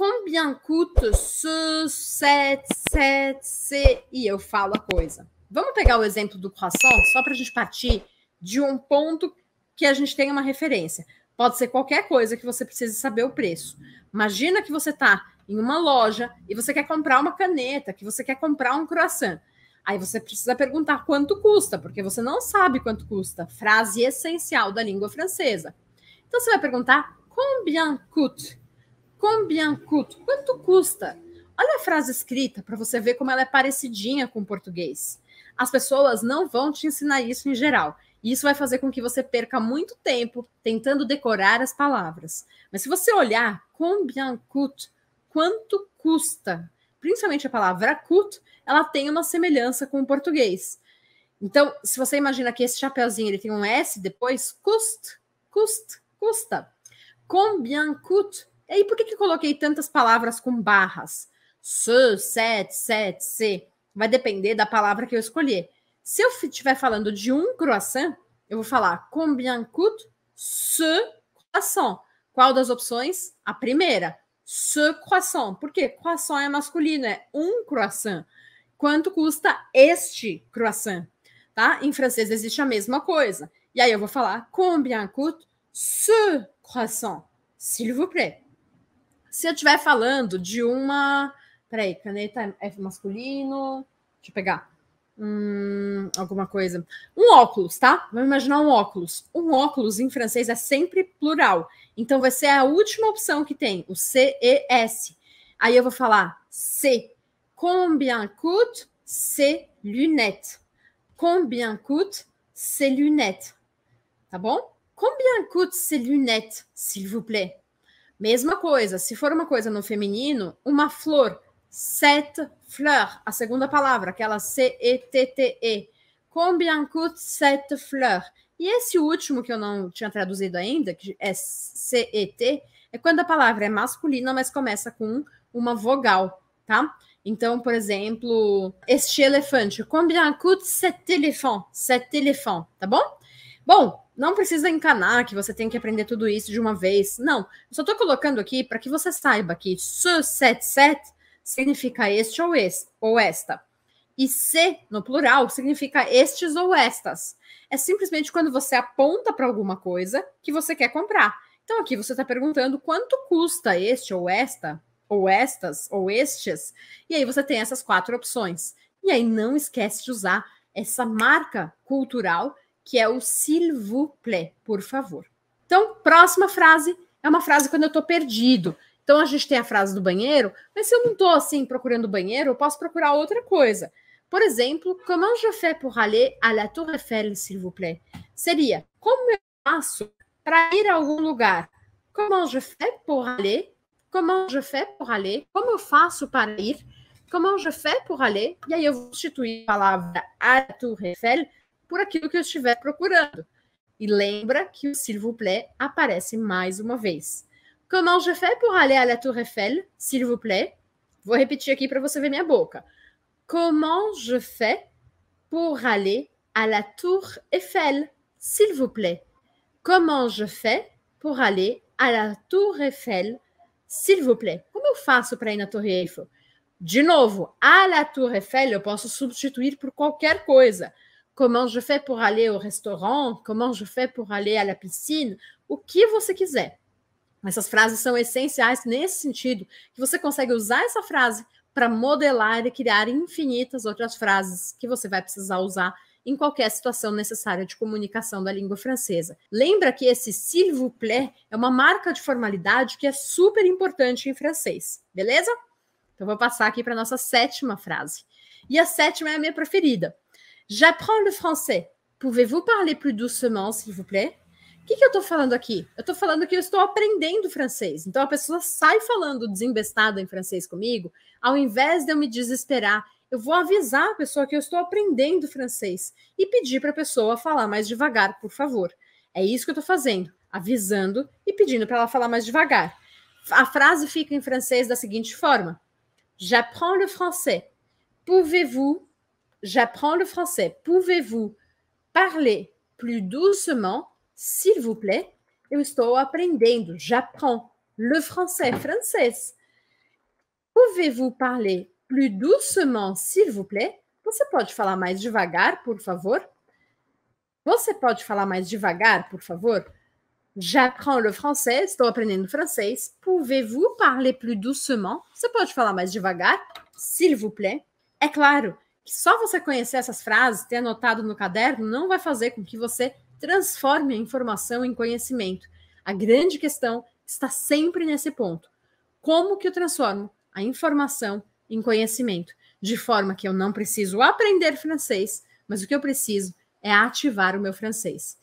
combien coûte ce, set, set, E eu falo a coisa. Vamos pegar o exemplo do croissant, só para a gente partir de um ponto que a gente tenha uma referência. Pode ser qualquer coisa que você precise saber o preço. Imagina que você está em uma loja e você quer comprar uma caneta, que você quer comprar um croissant. Aí você precisa perguntar quanto custa, porque você não sabe quanto custa. Frase essencial da língua francesa. Então você vai perguntar combien coûte? Combien coûte? Quanto custa? Olha a frase escrita para você ver como ela é parecidinha com o português. As pessoas não vão te ensinar isso em geral. E isso vai fazer com que você perca muito tempo tentando decorar as palavras. Mas se você olhar combien coûte, quanto custa, principalmente a palavra coûte, ela tem uma semelhança com o português. Então, se você imagina que esse chapeuzinho ele tem um S depois, custe, custe, custa. Combien coûte e aí, por que, que coloquei tantas palavras com barras? Su, set, set, se. Vai depender da palavra que eu escolher. Se eu estiver falando de um croissant, eu vou falar combien coûte ce croissant. Qual das opções? A primeira, ce croissant. Por quê? Croissant é masculino, é um croissant. Quanto custa este croissant? Tá? Em francês existe a mesma coisa. E aí eu vou falar combien coûte ce croissant, s'il vous plaît se eu estiver falando de uma. Peraí, caneta é masculino. Deixa eu pegar. Hum, alguma coisa. Um óculos, tá? Vamos imaginar um óculos. Um óculos em francês é sempre plural. Então vai ser a última opção que tem, o CES. Aí eu vou falar C. Combien coûte ces lunettes? Combien coûte ces lunettes? Tá bom? Combien coûte ces lunettes, s'il vous plaît? Mesma coisa, se for uma coisa no feminino, uma flor, cette fleur, a segunda palavra, aquela C-E-T-T-E. Combien coûte cette fleur? E esse último que eu não tinha traduzido ainda, que é C-E-T, é quando a palavra é masculina, mas começa com uma vogal, tá? Então, por exemplo, este elefante, combien coûte cet éléphant? Cet éléphant, tá bom? Bom, não precisa encanar que você tem que aprender tudo isso de uma vez. Não, eu só estou colocando aqui para que você saiba que su set significa este ou, este ou esta. E se, no plural, significa estes ou estas. É simplesmente quando você aponta para alguma coisa que você quer comprar. Então aqui você está perguntando quanto custa este ou esta, ou estas, ou estes. E aí você tem essas quatro opções. E aí não esquece de usar essa marca cultural que é o s'il vous plaît, por favor. Então, próxima frase é uma frase quando eu estou perdido. Então, a gente tem a frase do banheiro, mas se eu não estou assim procurando banheiro, eu posso procurar outra coisa. Por exemplo, comment je fais pour aller à la Tour Eiffel, s'il vous plaît? Seria, como eu faço para ir a algum lugar? Comment je fais pour aller? Comment je fais pour aller? Como eu faço para ir? Comment je fais pour aller? E aí eu vou substituir a palavra à la Tour Eiffel por aquilo que eu estiver procurando. E lembra que o s'il vous plaît aparece mais uma vez. Comment je fais pour aller à la Tour Eiffel, s'il vous plaît? Vou repetir aqui para você ver minha boca. Comment je fais pour aller à la Tour Eiffel, s'il vous plaît? Comment je fais pour aller à la Tour Eiffel, s'il vous plaît? Como eu faço para ir na Torre Eiffel? De novo, à la Tour Eiffel eu posso substituir por qualquer coisa. Comment je fais pour aller au restaurant? Comment je fais pour aller à la piscine? O que você quiser. Essas frases são essenciais nesse sentido, que você consegue usar essa frase para modelar e criar infinitas outras frases que você vai precisar usar em qualquer situação necessária de comunicação da língua francesa. Lembra que esse s'il vous plaît é uma marca de formalidade que é super importante em francês, beleza? Então vou passar aqui para nossa sétima frase. E a sétima é a minha preferida. J'apprends le français. Pouvez-vous parler plus doucement, s'il vous plaît? O que, que eu estou falando aqui? Eu estou falando que eu estou aprendendo francês. Então a pessoa sai falando desembestada em francês comigo, ao invés de eu me desesperar, eu vou avisar a pessoa que eu estou aprendendo francês e pedir para a pessoa falar mais devagar, por favor. É isso que eu estou fazendo, avisando e pedindo para ela falar mais devagar. A frase fica em francês da seguinte forma: J'apprends le français. Pouvez-vous J'apprends le français. Pouvez-vous parler plus doucement, s'il vous plaît? Eu estou aprendendo. J'apprends le français. Français. Pouvez-vous parler plus doucement, s'il vous plaît? Você pode falar mais devagar, por favor? Você pode falar mais devagar, por favor? J'apprends le français, estou aprendendo francês. Pouvez-vous parler plus doucement? Você pode falar mais devagar, s'il vous plaît? É claro, só você conhecer essas frases, ter anotado no caderno, não vai fazer com que você transforme a informação em conhecimento. A grande questão está sempre nesse ponto. Como que eu transformo a informação em conhecimento? De forma que eu não preciso aprender francês, mas o que eu preciso é ativar o meu francês.